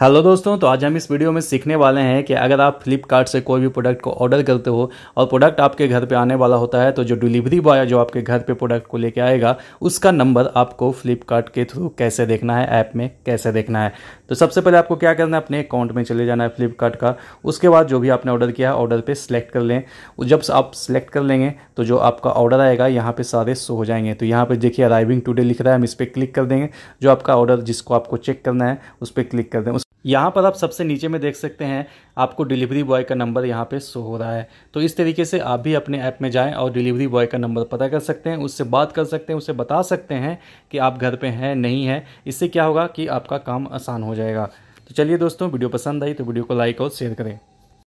hello दोस्तों तो आज हम इस वीडियो में सीखने वाले हैं कि अगर आप फ्लिपकार्ट से कोई भी प्रोडक्ट को ऑर्डर करते हो और प्रोडक्ट आपके घर पे आने वाला होता है तो जो डिलीवरी बॉय जो आपके घर पे प्रोडक्ट को लेके आएगा उसका नंबर आपको फ्लिपकार्ट के थ्रू कैसे देखना है ऐप में कैसे देखना है तो सबसे पहले आपको क्या करना है अपने अकाउंट में चले जाना है फ्लिपकार्ट का उसके बाद जो भी आपने ऑर्डर किया है ऑर्डर पर सिलेक्ट कर लें जब आप सिलेक्ट कर लेंगे तो जो आपका ऑर्डर आएगा यहाँ पर सारे शो हो जाएंगे तो यहाँ पर देखिए अराइविंग टूडे लिख रहा है हम इस पर क्लिक कर देंगे जो आपका ऑर्डर जिसको आपको चेक करना है उस पर क्लिक कर दें यहाँ पर आप सबसे नीचे में देख सकते हैं आपको डिलीवरी बॉय का नंबर यहाँ पे शो हो रहा है तो इस तरीके से आप भी अपने ऐप में जाएं और डिलीवरी बॉय का नंबर पता कर सकते हैं उससे बात कर सकते हैं उसे बता सकते हैं कि आप घर पे हैं नहीं हैं इससे क्या होगा कि आपका काम आसान हो जाएगा तो चलिए दोस्तों वीडियो पसंद आई तो वीडियो को लाइक और शेयर करें